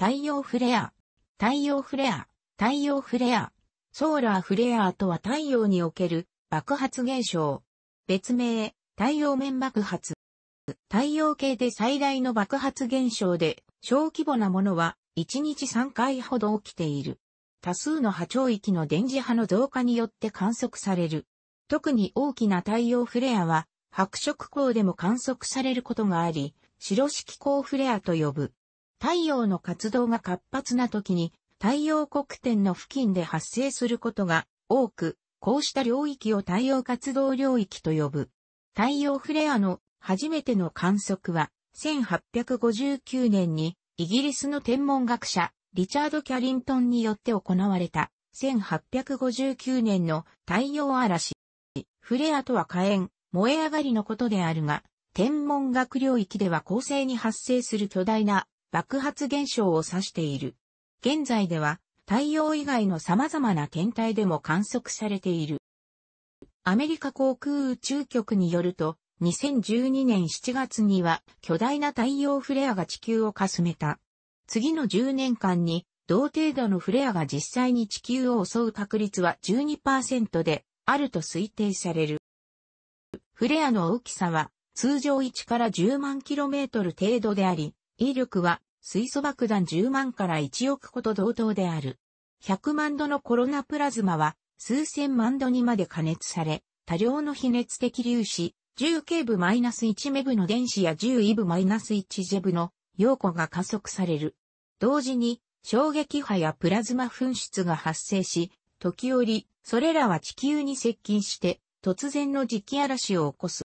太陽フレア、太陽フレア、太陽フレア、ソーラーフレアとは太陽における爆発現象。別名、太陽面爆発。太陽系で最大の爆発現象で、小規模なものは1日3回ほど起きている。多数の波長域の電磁波の増加によって観測される。特に大きな太陽フレアは、白色光でも観測されることがあり、白色光フレアと呼ぶ。太陽の活動が活発な時に太陽黒点の付近で発生することが多く、こうした領域を太陽活動領域と呼ぶ。太陽フレアの初めての観測は、1859年にイギリスの天文学者リチャード・キャリントンによって行われた1859年の太陽嵐。フレアとは火炎、燃え上がりのことであるが、天文学領域では恒星に発生する巨大な爆発現象を指している。現在では太陽以外の様々な天体でも観測されている。アメリカ航空宇宙局によると、2012年7月には巨大な太陽フレアが地球をかすめた。次の10年間に同程度のフレアが実際に地球を襲う確率は12%であると推定される。フレアの大きさは通常1から10万キロメートル程度であり、威力は水素爆弾10万から1億個と同等である。100万度のコロナプラズマは数千万度にまで加熱され、多量の非熱的粒子、10ケ部 -1 メブの電子や10イブ -1 ジェブの陽子が加速される。同時に衝撃波やプラズマ噴出が発生し、時折、それらは地球に接近して突然の磁気嵐を起こす。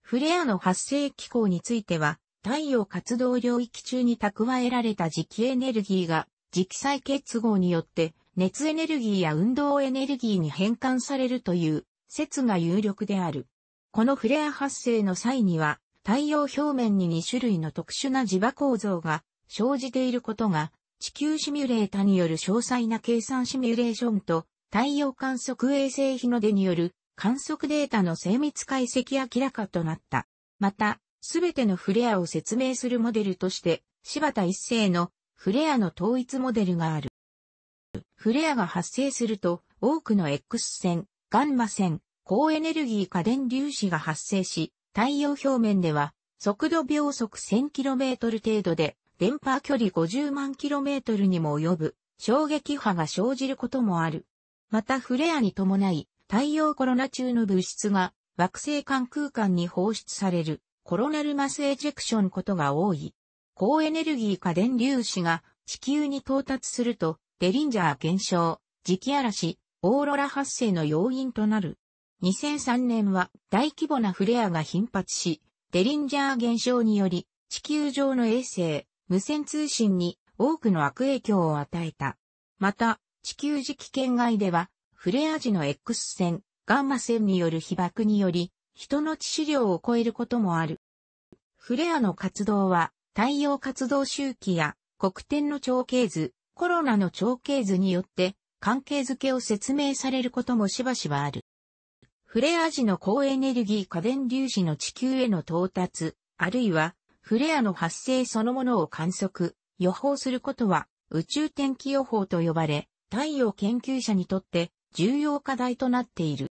フレアの発生機構については、太陽活動領域中に蓄えられた磁気エネルギーが磁気再結合によって熱エネルギーや運動エネルギーに変換されるという説が有力である。このフレア発生の際には太陽表面に2種類の特殊な磁場構造が生じていることが地球シミュレータによる詳細な計算シミュレーションと太陽観測衛星日の出による観測データの精密解析明らかとなった。また、すべてのフレアを説明するモデルとして、柴田一世のフレアの統一モデルがある。フレアが発生すると、多くの X 線、ガンマ線、高エネルギー過電粒子が発生し、太陽表面では、速度秒速 1000km 程度で、電波距離50万 km にも及ぶ衝撃波が生じることもある。またフレアに伴い、太陽コロナ中の物質が惑星間空間に放出されるコロナルマスエジェクションことが多い。高エネルギー下電粒子が地球に到達すると、デリンジャー現象、磁気嵐、オーロラ発生の要因となる。2003年は大規模なフレアが頻発し、デリンジャー現象により、地球上の衛星、無線通信に多くの悪影響を与えた。また、地球磁気圏外では、フレア時の X 線、ガンマ線による被爆により、人の致死量を超えることもある。フレアの活動は、太陽活動周期や黒点の長系図、コロナの長系図によって関係づけを説明されることもしばしばある。フレア時の高エネルギー家電粒子の地球への到達、あるいはフレアの発生そのものを観測、予報することは宇宙天気予報と呼ばれ、太陽研究者にとって重要課題となっている。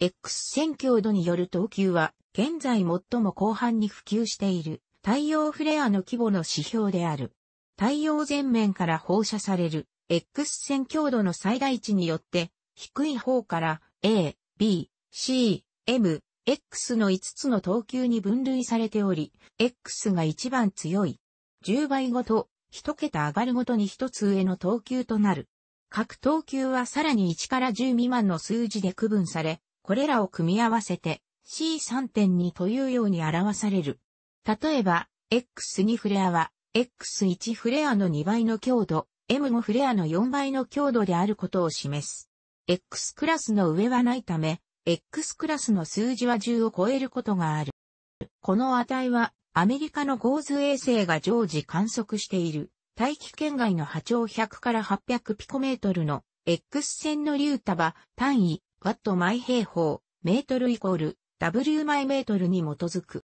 X 線強度による等級は、現在最も広範に普及している、太陽フレアの規模の指標である。太陽全面から放射される、X 線強度の最大値によって、低い方から A、B、C、M、X の5つの等級に分類されており、X が一番強い。10倍ごと、1桁上がるごとに1つ上の等級となる。各等級はさらに1から10未満の数字で区分され、これらを組み合わせて C3.2 というように表される。例えば、X2 フレアは X1 フレアの2倍の強度、M5 フレアの4倍の強度であることを示す。X クラスの上はないため、X クラスの数字は10を超えることがある。この値は、アメリカのゴーズ衛星が常時観測している、大気圏外の波長100から800ピコメートルの X 線の流束、単位、ワット毎平方、メートルイコール、W 毎メートルに基づく。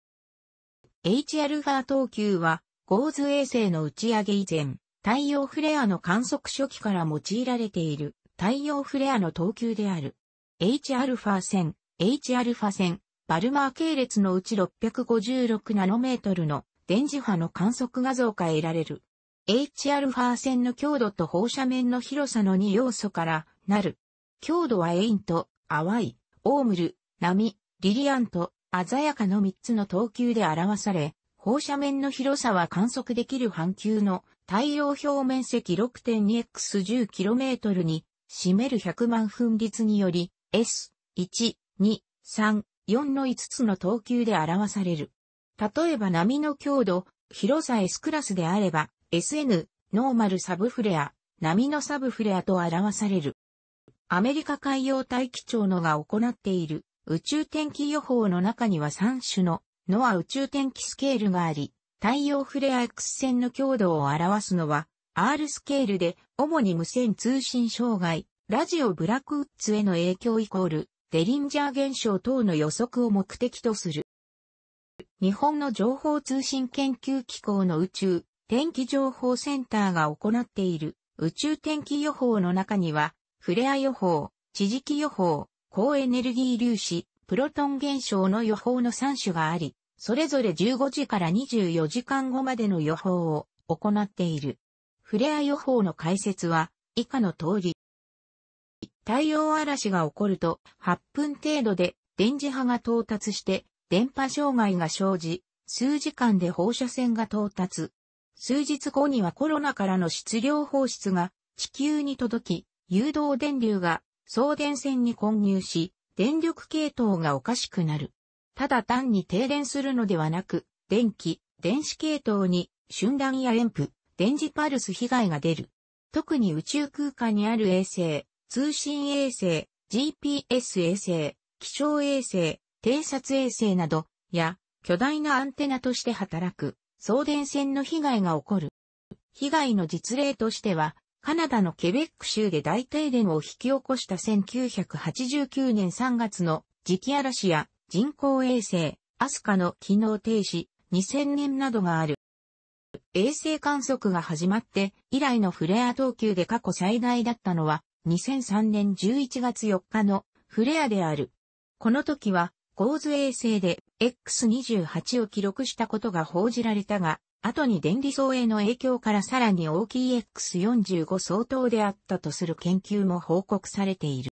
Hα 等級は、ゴーズ衛星の打ち上げ以前、太陽フレアの観測初期から用いられている太陽フレアの等級である。Hα 線、Hα 線、バルマー系列のうち656ナノメートルの電磁波の観測画像から得られる。Hα 線の強度と放射面の広さの2要素からなる強度はエイント、淡い、オームル、波、リリアント、鮮やかの3つの等級で表され、放射面の広さは観測できる半球の太陽表面積 6.2x10km に占める100万分率により S、1、2、3、4の5つの等級で表される。例えば波の強度、広さ S クラスであれば SN、ノーマルサブフレア、波のサブフレアと表される。アメリカ海洋大気庁のが行っている宇宙天気予報の中には3種のノア宇宙天気スケールがあり、太陽フレア X 線の強度を表すのは R スケールで主に無線通信障害、ラジオブラックウッズへの影響イコールデリンジャー現象等の予測を目的とする。日本の情報通信研究機構の宇宙天気情報センターが行っている宇宙天気予報の中にはフレア予報、地磁気予報、高エネルギー粒子、プロトン現象の予報の3種があり、それぞれ15時から24時間後までの予報を行っている。フレア予報の解説は以下の通り。太陽嵐が起こると8分程度で電磁波が到達して電波障害が生じ、数時間で放射線が到達。数日後にはコロナからの質量放出が地球に届き、誘導電流が送電線に混入し、電力系統がおかしくなる。ただ単に停電するのではなく、電気、電子系統に、瞬断や連布、電磁パルス被害が出る。特に宇宙空間にある衛星、通信衛星、GPS 衛星、気象衛星、偵察衛星など、や、巨大なアンテナとして働く、送電線の被害が起こる。被害の実例としては、カナダのケベック州で大停電を引き起こした1989年3月の磁気嵐や人工衛星、アスカの機能停止、2000年などがある。衛星観測が始まって以来のフレア等級で過去最大だったのは2003年11月4日のフレアである。この時は、ゴーズ衛星で X28 を記録したことが報じられたが、後に電離層への影響からさらに大きい X45 相当であったとする研究も報告されている。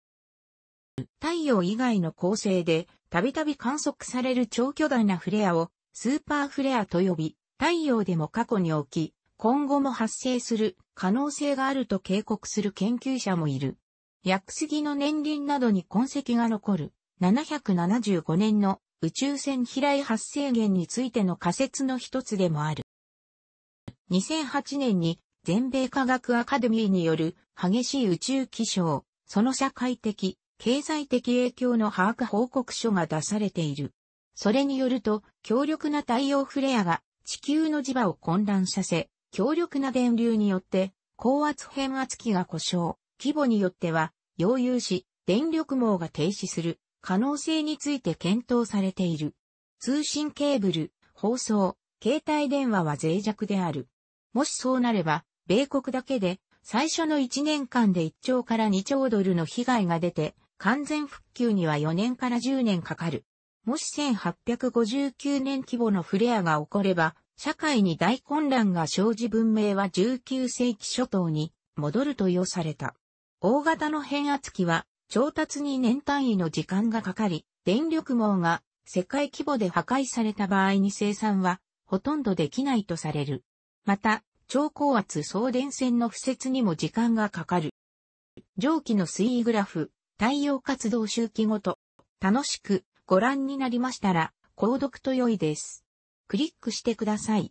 太陽以外の恒星で、たびたび観測される超巨大なフレアを、スーパーフレアと呼び、太陽でも過去に起き、今後も発生する可能性があると警告する研究者もいる。薬杉の年輪などに痕跡が残る775年の宇宙船飛来発生源についての仮説の一つでもある。2008年に全米科学アカデミーによる激しい宇宙気象、その社会的、経済的影響の把握報告書が出されている。それによると、強力な太陽フレアが地球の磁場を混乱させ、強力な電流によって高圧変圧器が故障、規模によっては、溶融し、電力網が停止する可能性について検討されている。通信ケーブル、放送、携帯電話は脆弱である。もしそうなれば、米国だけで最初の1年間で1兆から2兆ドルの被害が出て、完全復旧には4年から10年かかる。もし1859年規模のフレアが起これば、社会に大混乱が生じ文明は19世紀初頭に戻ると予された。大型の変圧器は調達に年単位の時間がかかり、電力網が世界規模で破壊された場合に生産はほとんどできないとされる。また、超高圧送電線の敷設にも時間がかかる。上記の水位グラフ、太陽活動周期ごと、楽しくご覧になりましたら、購読と良いです。クリックしてください。